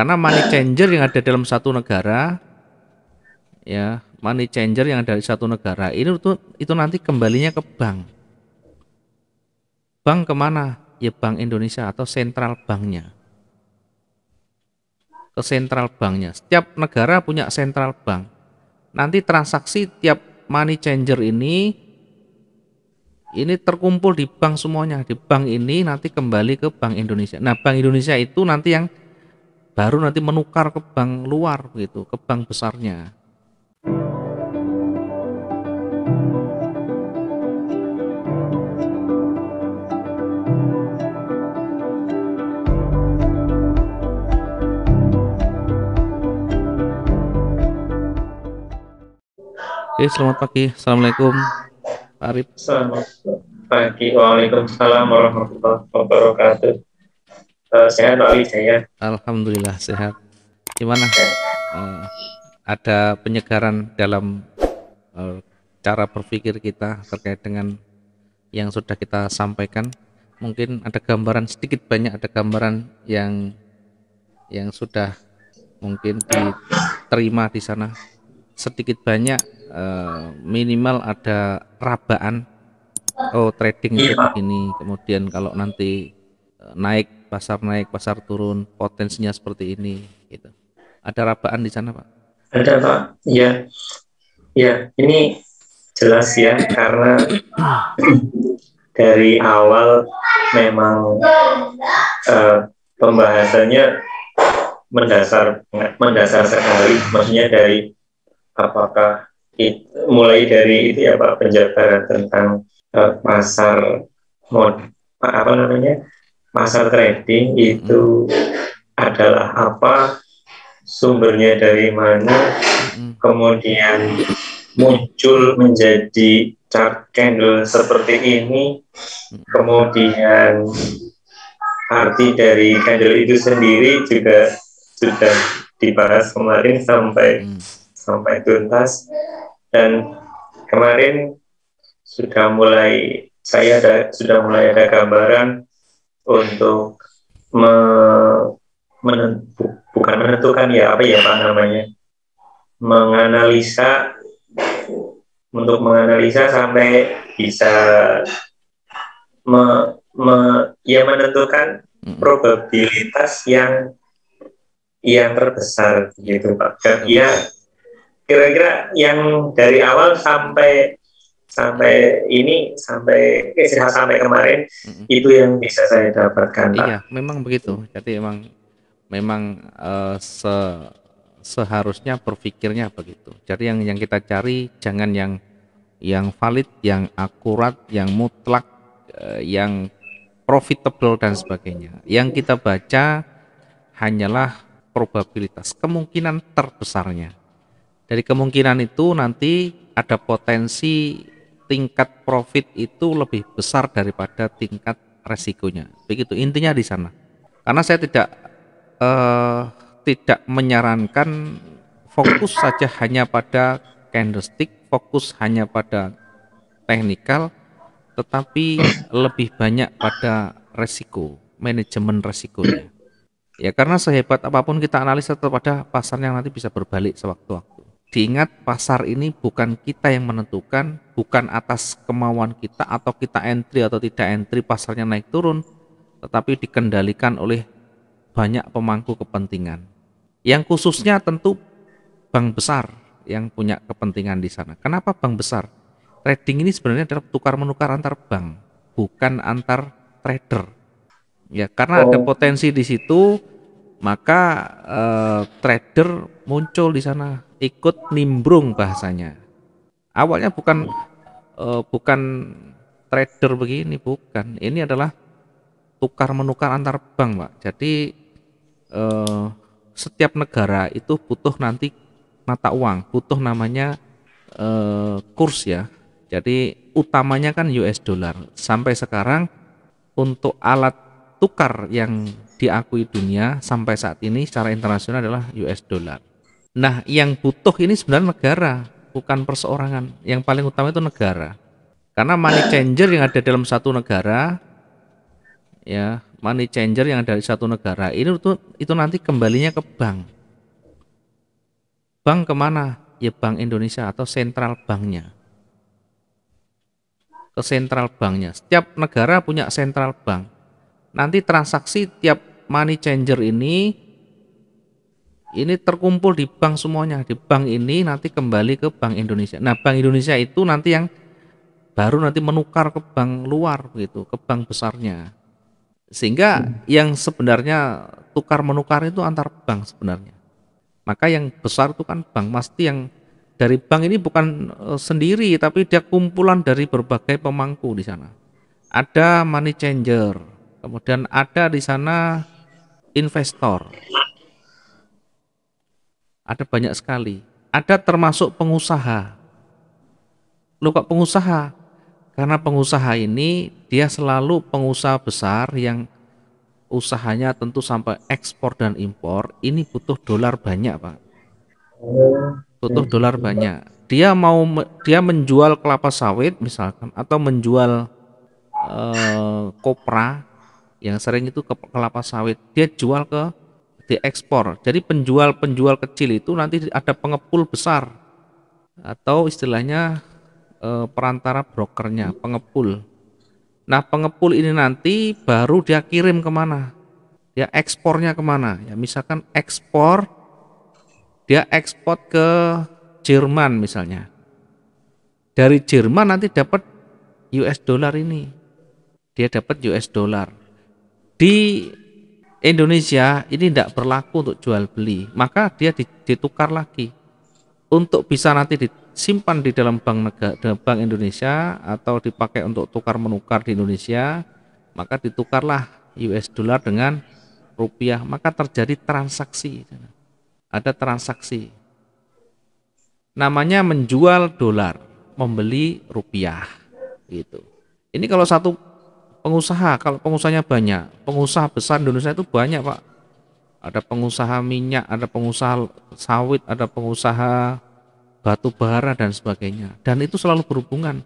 Karena money changer yang ada dalam satu negara ya, money changer yang ada di satu negara ini itu, itu nanti kembalinya ke bank. Bank kemana? Ya Bank Indonesia atau sentral banknya. Ke sentral banknya. Setiap negara punya sentral bank. Nanti transaksi tiap money changer ini ini terkumpul di bank semuanya di bank ini nanti kembali ke Bank Indonesia. Nah, Bank Indonesia itu nanti yang baru nanti menukar ke bank luar begitu, ke bank besarnya. Oke, selamat pagi. Assalamualaikum, Pak Arif. Selamat pagi. Waalaikumsalam warahmatullahi wabarakatuh. Eh, sehat Pak Wijaya. Alhamdulillah sehat. Gimana? Uh, ada penyegaran dalam uh, cara berpikir kita terkait dengan yang sudah kita sampaikan. Mungkin ada gambaran sedikit banyak ada gambaran yang yang sudah mungkin diterima di sana sedikit banyak minimal ada rabaan oh trading seperti iya, ini kemudian kalau nanti Eh, naik pasar naik pasar turun potensinya seperti ini gitu ada rabaan di sana pak ada pak ya ya ini jelas ya karena dari awal memang uh, pembahasannya mendasar mendasar sekali maksudnya dari apakah it, mulai dari itu ya pak penjabaran tentang uh, pasar mod apa namanya masa trading itu adalah apa, sumbernya dari mana, kemudian muncul menjadi chart candle seperti ini, kemudian arti dari candle itu sendiri juga sudah dibahas kemarin sampai hmm. sampai tuntas dan kemarin sudah mulai saya ada, sudah mulai ada gambaran untuk me, menent, bukan menentukan ya apa ya pak namanya menganalisa untuk menganalisa sampai bisa me, me, ya menentukan probabilitas yang yang terbesar gitu pak. ya kira-kira yang dari awal sampai sampai ini sampai eh, sampai kemarin mm-hmm. itu yang bisa saya dapatkan. Iya, memang begitu. Jadi memang memang uh, se seharusnya berpikirnya begitu. Jadi yang yang kita cari jangan yang yang valid, yang akurat, yang mutlak, uh, yang profitable dan sebagainya. Yang kita baca hanyalah probabilitas kemungkinan terbesarnya. Dari kemungkinan itu nanti ada potensi tingkat profit itu lebih besar daripada tingkat resikonya. Begitu intinya di sana. Karena saya tidak eh, tidak menyarankan fokus saja hanya pada candlestick, fokus hanya pada teknikal, tetapi lebih banyak pada resiko, manajemen resikonya. Ya karena sehebat apapun kita analisa terhadap pasar yang nanti bisa berbalik sewaktu-waktu. Diingat pasar ini bukan kita yang menentukan, bukan atas kemauan kita atau kita entry atau tidak entry pasarnya naik turun, tetapi dikendalikan oleh banyak pemangku kepentingan. Yang khususnya tentu bank besar yang punya kepentingan di sana. Kenapa bank besar? Trading ini sebenarnya adalah tukar menukar antar bank, bukan antar trader. Ya, karena ada oh. potensi di situ, maka eh, trader muncul di sana ikut nimbrung bahasanya. Awalnya bukan uh, bukan trader begini, bukan. Ini adalah tukar menukar antar bank, Pak. Jadi uh, setiap negara itu butuh nanti mata uang, butuh namanya uh, kurs ya. Jadi utamanya kan US dollar. Sampai sekarang untuk alat tukar yang diakui dunia sampai saat ini secara internasional adalah US dollar. Nah, yang butuh ini sebenarnya negara, bukan perseorangan. Yang paling utama itu negara. Karena money changer yang ada dalam satu negara ya, money changer yang ada di satu negara, ini itu, itu nanti kembalinya ke bank. Bank kemana? Ya Bank Indonesia atau sentral banknya. Ke sentral banknya. Setiap negara punya sentral bank. Nanti transaksi tiap money changer ini ini terkumpul di bank semuanya di bank ini nanti kembali ke bank Indonesia nah bank Indonesia itu nanti yang baru nanti menukar ke bank luar begitu ke bank besarnya sehingga hmm. yang sebenarnya tukar menukar itu antar bank sebenarnya maka yang besar itu kan bank pasti yang dari bank ini bukan eh, sendiri tapi dia kumpulan dari berbagai pemangku di sana ada money changer kemudian ada di sana investor ada banyak sekali. Ada termasuk pengusaha. Lu kok pengusaha? Karena pengusaha ini dia selalu pengusaha besar yang usahanya tentu sampai ekspor dan impor. Ini butuh dolar banyak, Pak. Butuh dolar banyak. Dia mau dia menjual kelapa sawit misalkan atau menjual eh, kopra yang sering itu ke kelapa sawit dia jual ke diekspor. Jadi penjual-penjual kecil itu nanti ada pengepul besar atau istilahnya e, perantara brokernya, pengepul. Nah pengepul ini nanti baru dia kirim kemana? Dia ekspornya kemana? Ya misalkan ekspor, dia ekspor ke Jerman misalnya. Dari Jerman nanti dapat US dollar ini. Dia dapat US dollar. Di Indonesia ini tidak berlaku untuk jual beli, maka dia ditukar lagi untuk bisa nanti disimpan di dalam bank negara, bank Indonesia atau dipakai untuk tukar menukar di Indonesia, maka ditukarlah US dollar dengan rupiah, maka terjadi transaksi. Ada transaksi. Namanya menjual dolar, membeli rupiah gitu. Ini kalau satu pengusaha kalau pengusahanya banyak pengusaha besar Indonesia itu banyak pak ada pengusaha minyak ada pengusaha sawit ada pengusaha batu bara dan sebagainya dan itu selalu berhubungan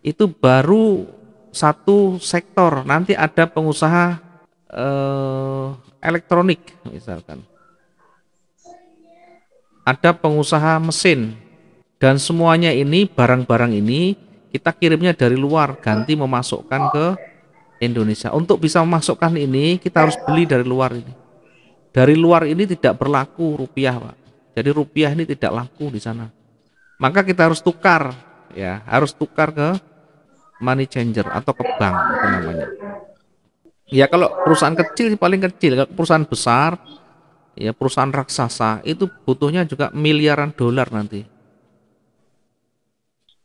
itu baru satu sektor nanti ada pengusaha eh, elektronik misalkan ada pengusaha mesin dan semuanya ini barang-barang ini kita kirimnya dari luar ganti memasukkan ke Indonesia. Untuk bisa memasukkan ini kita harus beli dari luar ini. Dari luar ini tidak berlaku rupiah, Pak. Jadi rupiah ini tidak laku di sana. Maka kita harus tukar ya, harus tukar ke money changer atau ke bank itu namanya. Ya kalau perusahaan kecil paling kecil, kalau perusahaan besar ya perusahaan raksasa itu butuhnya juga miliaran dolar nanti.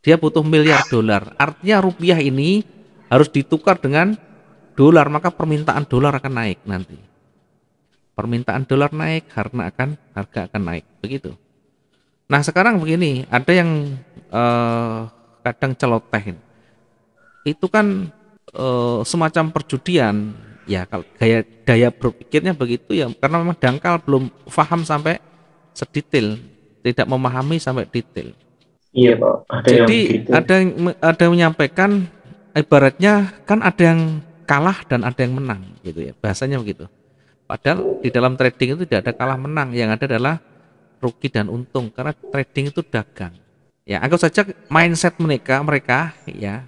Dia butuh miliar dolar. Artinya rupiah ini harus ditukar dengan dolar, maka permintaan dolar akan naik nanti. Permintaan dolar naik, karena akan harga akan naik. Begitu. Nah sekarang begini, ada yang eh, kadang celotehin. Itu kan eh, semacam perjudian. Ya kalau gaya daya berpikirnya begitu ya, karena memang dangkal belum paham sampai sedetail, tidak memahami sampai detail. Iya pak. Ada Jadi yang ada yang, ada yang menyampaikan ibaratnya kan ada yang kalah dan ada yang menang gitu ya bahasanya begitu padahal di dalam trading itu tidak ada kalah menang yang ada adalah rugi dan untung karena trading itu dagang ya anggap saja mindset mereka mereka ya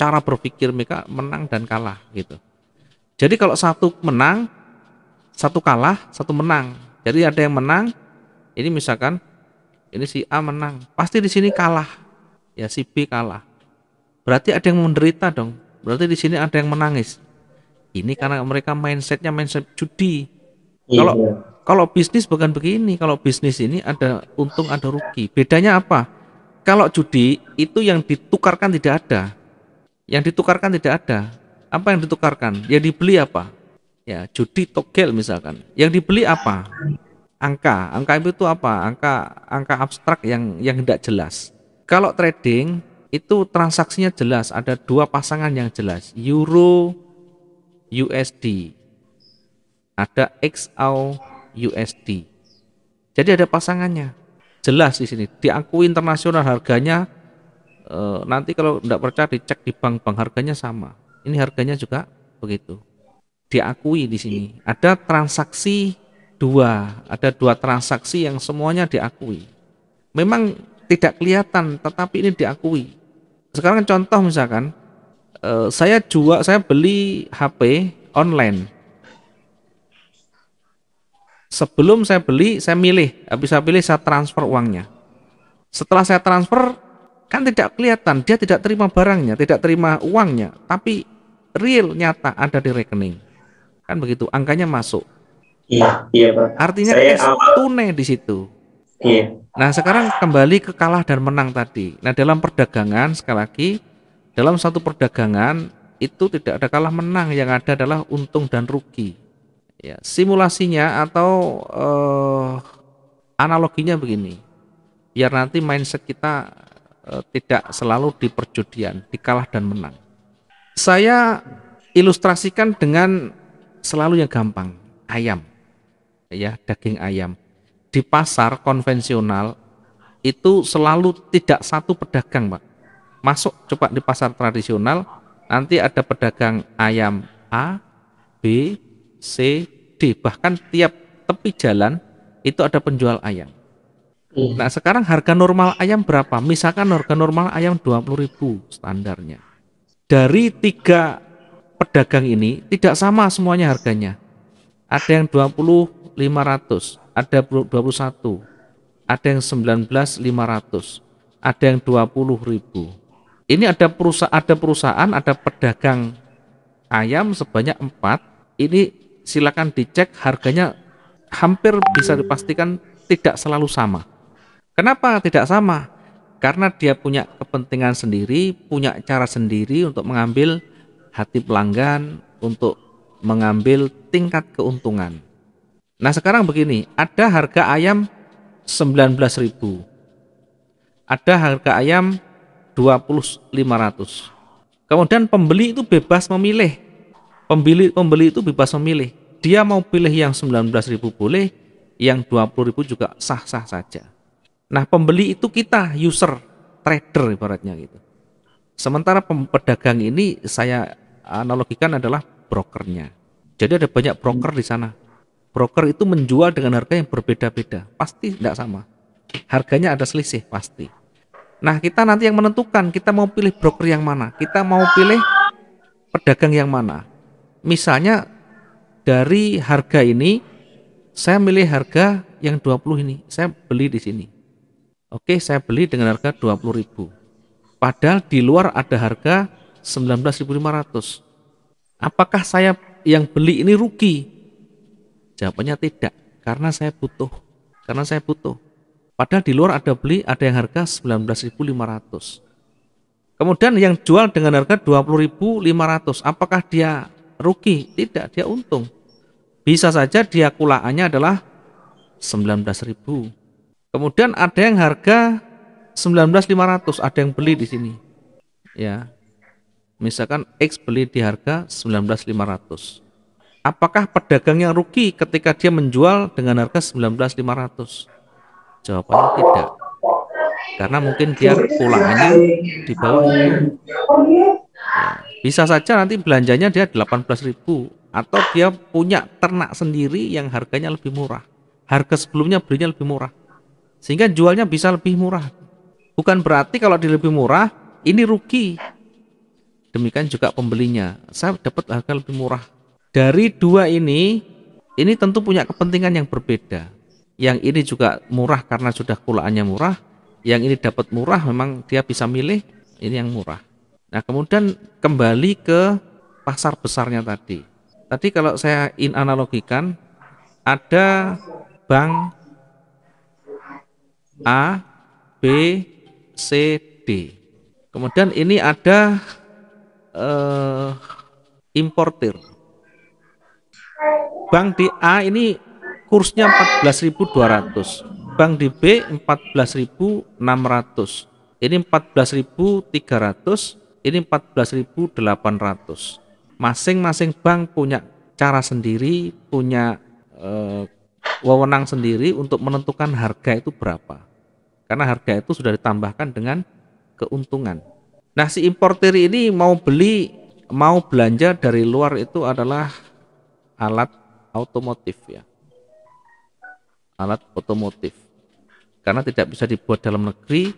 cara berpikir mereka menang dan kalah gitu jadi kalau satu menang satu kalah satu menang jadi ada yang menang ini misalkan ini si A menang pasti di sini kalah ya si B kalah berarti ada yang menderita dong Berarti di sini ada yang menangis. Ini karena mereka mindsetnya mindset judi. Iya. Kalau kalau bisnis bukan begini. Kalau bisnis ini ada untung ada rugi. Bedanya apa? Kalau judi itu yang ditukarkan tidak ada. Yang ditukarkan tidak ada. Apa yang ditukarkan? Yang dibeli apa? Ya, judi togel misalkan. Yang dibeli apa? Angka. Angka itu apa? Angka angka abstrak yang yang tidak jelas. Kalau trading itu transaksinya jelas, ada dua pasangan yang jelas, euro USD. Ada XAU USD. Jadi ada pasangannya. Jelas di sini, diakui internasional harganya e, nanti kalau tidak percaya dicek di bank-bank harganya sama. Ini harganya juga begitu. Diakui di sini. Ada transaksi dua, ada dua transaksi yang semuanya diakui. Memang tidak kelihatan, tetapi ini diakui sekarang contoh misalkan eh, saya jual saya beli HP online sebelum saya beli saya milih eh, bisa saya pilih saya transfer uangnya setelah saya transfer kan tidak kelihatan dia tidak terima barangnya tidak terima uangnya tapi real nyata ada di rekening kan begitu angkanya masuk iya iya pak artinya saya, tunai di situ iya Nah, sekarang kembali ke kalah dan menang tadi. Nah, dalam perdagangan sekali lagi dalam satu perdagangan itu tidak ada kalah menang, yang ada adalah untung dan rugi. Ya, simulasinya atau eh, analoginya begini. Biar nanti mindset kita eh, tidak selalu di perjudian, di kalah dan menang. Saya ilustrasikan dengan selalu yang gampang, ayam. Ya, daging ayam di pasar konvensional itu selalu tidak satu pedagang, Pak. Masuk coba di pasar tradisional, nanti ada pedagang ayam A, B, C, D. Bahkan tiap tepi jalan itu ada penjual ayam. Hmm. Nah, sekarang harga normal ayam berapa? Misalkan harga normal ayam 20.000 standarnya. Dari tiga pedagang ini tidak sama semuanya harganya. Ada yang 20 500, ada 21, ada yang 19.500, ada yang 20.000. Ini ada perusahaan, ada perusahaan, ada pedagang ayam sebanyak 4. Ini silakan dicek harganya hampir bisa dipastikan tidak selalu sama. Kenapa tidak sama? Karena dia punya kepentingan sendiri, punya cara sendiri untuk mengambil hati pelanggan, untuk mengambil tingkat keuntungan. Nah sekarang begini, ada harga ayam 19.000. Ada harga ayam 2500. Kemudian pembeli itu bebas memilih. Pembeli pembeli itu bebas memilih. Dia mau pilih yang 19.000 boleh, yang 20.000 juga sah-sah saja. Nah, pembeli itu kita user, trader ibaratnya gitu. Sementara pedagang ini saya analogikan adalah brokernya. Jadi ada banyak broker di sana broker itu menjual dengan harga yang berbeda-beda pasti tidak sama harganya ada selisih pasti nah kita nanti yang menentukan kita mau pilih broker yang mana kita mau pilih pedagang yang mana misalnya dari harga ini saya milih harga yang 20 ini saya beli di sini oke saya beli dengan harga 20.000 padahal di luar ada harga 19.500 apakah saya yang beli ini rugi Jawabannya tidak, karena saya butuh. Karena saya butuh. Padahal di luar ada beli, ada yang harga 19.500. Kemudian yang jual dengan harga 20.500, apakah dia rugi? Tidak, dia untung. Bisa saja dia kulaannya adalah 19.000. Kemudian ada yang harga 19.500, ada yang beli di sini. Ya. Misalkan X beli di harga 19.500 apakah pedagang yang rugi ketika dia menjual dengan harga 19.500? Jawabannya tidak. Karena mungkin dia pulangnya di bawah itu. Ya, bisa saja nanti belanjanya dia 18.000 atau dia punya ternak sendiri yang harganya lebih murah. Harga sebelumnya belinya lebih murah. Sehingga jualnya bisa lebih murah. Bukan berarti kalau di lebih murah ini rugi. Demikian juga pembelinya. Saya dapat harga lebih murah dari dua ini, ini tentu punya kepentingan yang berbeda. Yang ini juga murah karena sudah kulaannya murah, yang ini dapat murah memang dia bisa milih, ini yang murah. Nah, kemudian kembali ke pasar besarnya tadi. Tadi kalau saya in analogikan ada bank A, B, C, D. Kemudian ini ada eh, importer Bank di A ini kursnya 14.200, bank di B 14.600, ini 14.300, ini 14.800. Masing-masing bank punya cara sendiri, punya eh, wewenang sendiri untuk menentukan harga itu berapa. Karena harga itu sudah ditambahkan dengan keuntungan. Nah, si importer ini mau beli, mau belanja dari luar itu adalah alat otomotif ya. Alat otomotif. Karena tidak bisa dibuat dalam negeri,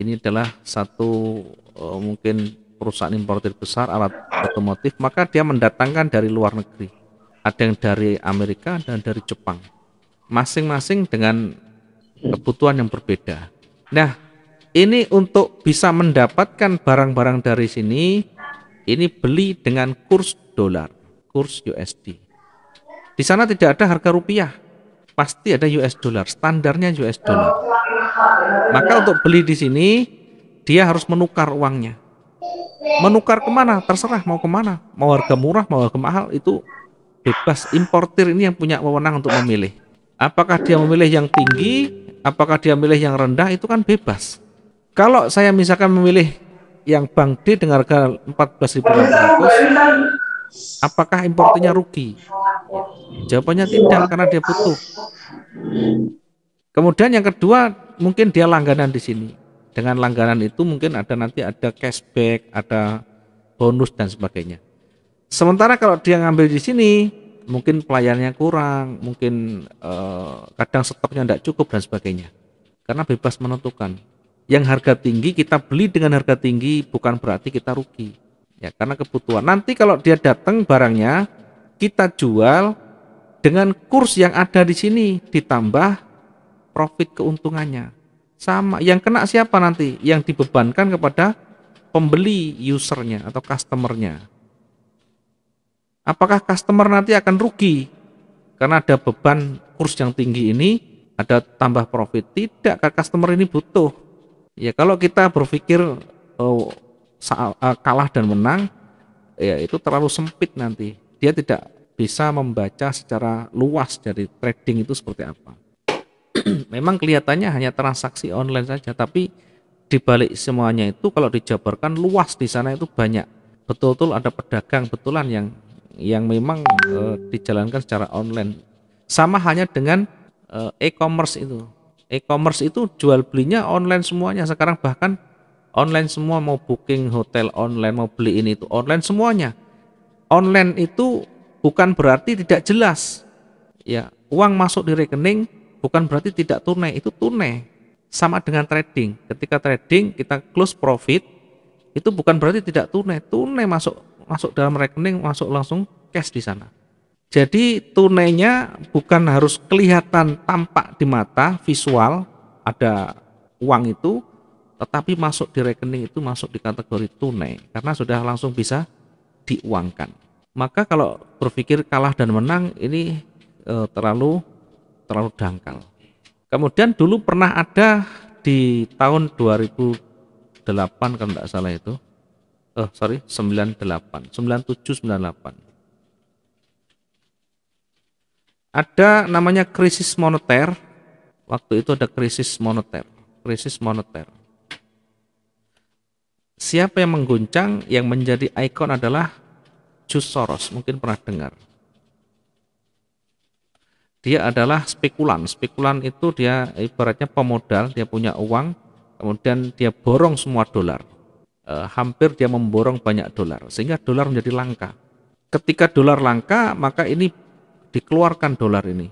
ini adalah satu uh, mungkin perusahaan importer besar alat otomotif, maka dia mendatangkan dari luar negeri. Ada yang dari Amerika dan dari Jepang. Masing-masing dengan kebutuhan yang berbeda. Nah, ini untuk bisa mendapatkan barang-barang dari sini, ini beli dengan kurs dolar, kurs USD. Di sana tidak ada harga rupiah, pasti ada US dollar, standarnya US dollar. Maka untuk beli di sini dia harus menukar uangnya. Menukar kemana? Terserah mau kemana. Mau harga murah, mau harga mahal itu bebas. Importir ini yang punya wewenang untuk memilih. Apakah dia memilih yang tinggi, apakah dia memilih yang rendah itu kan bebas. Kalau saya misalkan memilih yang bank D dengan harga 14.000. Apakah importernya rugi? Jawabannya tidak karena dia butuh. Kemudian yang kedua mungkin dia langganan di sini. Dengan langganan itu mungkin ada nanti ada cashback, ada bonus dan sebagainya. Sementara kalau dia ngambil di sini mungkin pelayanannya kurang, mungkin eh, kadang stoknya tidak cukup dan sebagainya. Karena bebas menentukan. Yang harga tinggi kita beli dengan harga tinggi bukan berarti kita rugi ya karena kebutuhan nanti kalau dia datang barangnya kita jual dengan kurs yang ada di sini ditambah profit keuntungannya sama yang kena siapa nanti yang dibebankan kepada pembeli usernya atau customernya apakah customer nanti akan rugi karena ada beban kurs yang tinggi ini ada tambah profit tidak customer ini butuh ya kalau kita berpikir oh, Eh, kalah dan menang ya itu terlalu sempit nanti. Dia tidak bisa membaca secara luas dari trading itu seperti apa. Memang kelihatannya hanya transaksi online saja, tapi dibalik semuanya itu kalau dijabarkan luas di sana itu banyak. Betul-betul ada pedagang betulan yang yang memang e, dijalankan secara online. Sama hanya dengan eh, e-commerce itu. E-commerce itu jual belinya online semuanya. Sekarang bahkan online semua mau booking hotel online mau beli ini itu online semuanya online itu bukan berarti tidak jelas ya uang masuk di rekening bukan berarti tidak tunai itu tunai sama dengan trading ketika trading kita close profit itu bukan berarti tidak tunai tunai masuk masuk dalam rekening masuk langsung cash di sana jadi tunainya bukan harus kelihatan tampak di mata visual ada uang itu tetapi masuk di rekening itu masuk di kategori tunai karena sudah langsung bisa diuangkan. Maka kalau berpikir kalah dan menang ini e, terlalu terlalu dangkal. Kemudian dulu pernah ada di tahun 2008 kalau tidak salah itu. Eh oh, sorry 98, 97 98. Ada namanya krisis moneter. Waktu itu ada krisis moneter, krisis moneter siapa yang mengguncang yang menjadi ikon adalah Jus Soros mungkin pernah dengar dia adalah spekulan spekulan itu dia ibaratnya pemodal dia punya uang kemudian dia borong semua dolar e, hampir dia memborong banyak dolar sehingga dolar menjadi langka ketika dolar langka maka ini dikeluarkan dolar ini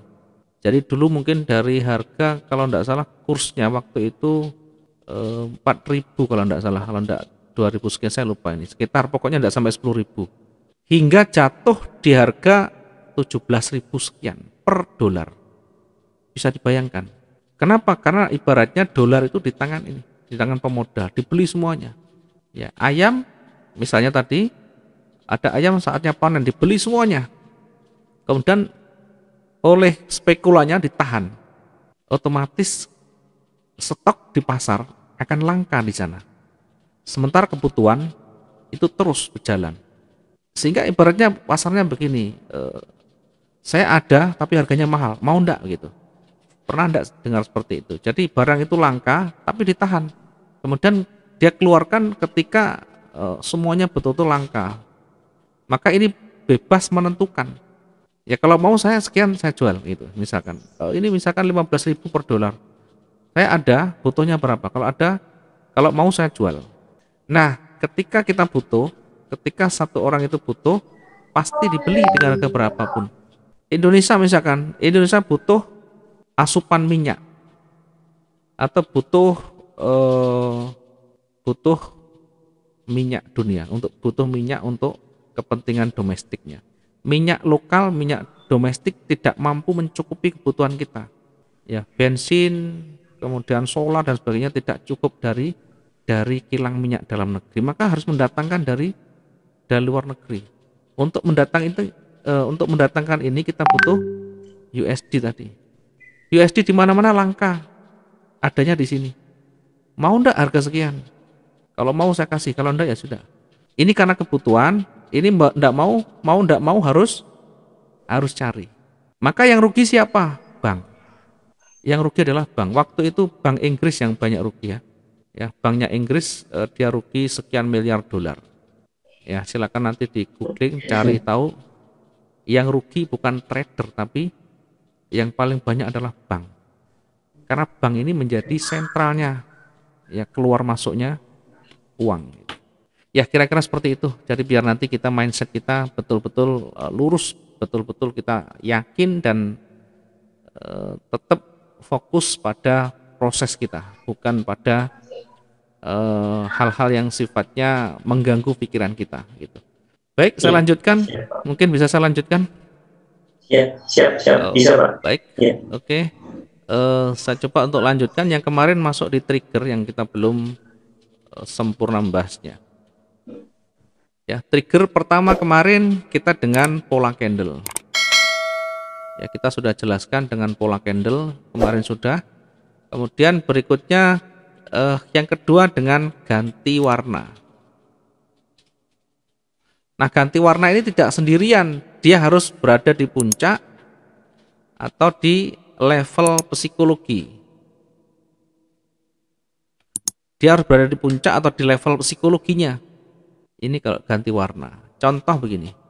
jadi dulu mungkin dari harga kalau tidak salah kursnya waktu itu 4000 e, kalau tidak salah kalau tidak ribu sekian saya lupa ini sekitar pokoknya tidak sampai ribu hingga jatuh di harga ribu sekian per dolar bisa dibayangkan kenapa karena ibaratnya dolar itu di tangan ini di tangan pemodal dibeli semuanya ya ayam misalnya tadi ada ayam saatnya panen dibeli semuanya kemudian oleh spekulannya ditahan otomatis stok di pasar akan langka di sana Sementara kebutuhan itu terus berjalan. Sehingga ibaratnya pasarnya begini, eh, saya ada tapi harganya mahal, mau ndak gitu. Pernah ndak dengar seperti itu? Jadi barang itu langka tapi ditahan. Kemudian dia keluarkan ketika eh, semuanya betul-betul langka. Maka ini bebas menentukan. Ya kalau mau saya sekian saya jual gitu misalkan. Kalau ini misalkan 15.000 per dolar. Saya ada butuhnya berapa? Kalau ada kalau mau saya jual Nah, ketika kita butuh, ketika satu orang itu butuh, pasti dibeli dengan harga berapapun. Indonesia misalkan, Indonesia butuh asupan minyak atau butuh uh, butuh minyak dunia untuk butuh minyak untuk kepentingan domestiknya. Minyak lokal, minyak domestik tidak mampu mencukupi kebutuhan kita. Ya, bensin, kemudian solar dan sebagainya tidak cukup dari dari kilang minyak dalam negeri, maka harus mendatangkan dari dari luar negeri. Untuk mendatang itu e, untuk mendatangkan ini kita butuh USD tadi. USD di mana-mana langka. Adanya di sini. Mau ndak harga sekian? Kalau mau saya kasih, kalau ndak ya sudah. Ini karena kebutuhan, ini ndak mau, mau ndak mau harus harus cari. Maka yang rugi siapa? Bank. Yang rugi adalah bank. Waktu itu bank Inggris yang banyak rugi ya ya banknya Inggris uh, dia rugi sekian miliar dolar ya silakan nanti di googling cari iya. tahu yang rugi bukan trader tapi yang paling banyak adalah bank karena bank ini menjadi sentralnya ya keluar masuknya uang ya kira-kira seperti itu jadi biar nanti kita mindset kita betul-betul eh, lurus betul-betul kita yakin dan uh, tetap fokus pada proses kita bukan pada Eh, hal-hal uh, yang sifatnya mengganggu pikiran kita gitu. Baik, saya iya. lanjutkan. Iya, Mungkin bisa saya lanjutkan? Ya, siap, siap, Oh, bisa Pak. Baik, ya. oke. Okay. Uh, eh, saya coba untuk lanjutkan yang kemarin masuk di trigger yang kita belum uh, sempurna membahasnya. Ya, trigger pertama kemarin kita dengan pola candle. Ya, kita sudah jelaskan dengan pola candle kemarin sudah. Kemudian berikutnya eh, yang kedua dengan ganti warna. Nah, ganti warna ini tidak sendirian, dia harus berada di puncak atau di level psikologi. Dia harus berada di puncak atau di level psikologinya. Ini kalau ganti warna. Contoh begini.